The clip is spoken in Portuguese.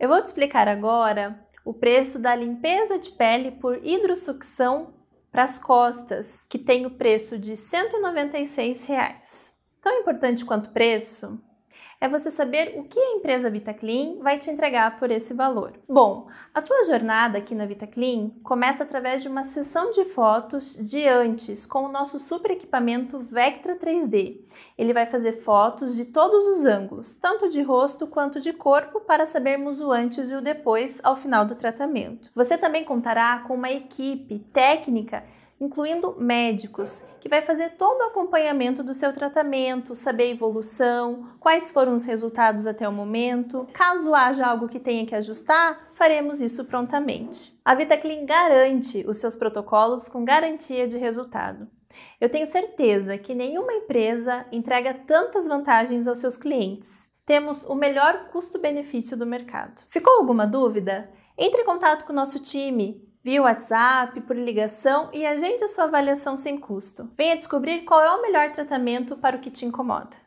Eu vou te explicar agora o preço da limpeza de pele por hidrossucção para as costas, que tem o preço de R$ 196. Reais. Tão importante quanto preço é você saber o que a empresa VitaClean vai te entregar por esse valor. Bom, a tua jornada aqui na VitaClean começa através de uma sessão de fotos de antes com o nosso super equipamento Vectra 3D. Ele vai fazer fotos de todos os ângulos, tanto de rosto quanto de corpo, para sabermos o antes e o depois ao final do tratamento. Você também contará com uma equipe técnica incluindo médicos, que vai fazer todo o acompanhamento do seu tratamento, saber a evolução, quais foram os resultados até o momento. Caso haja algo que tenha que ajustar, faremos isso prontamente. A VitaClean garante os seus protocolos com garantia de resultado. Eu tenho certeza que nenhuma empresa entrega tantas vantagens aos seus clientes. Temos o melhor custo-benefício do mercado. Ficou alguma dúvida? Entre em contato com o nosso time via WhatsApp, por ligação e agende a sua avaliação sem custo. Venha descobrir qual é o melhor tratamento para o que te incomoda.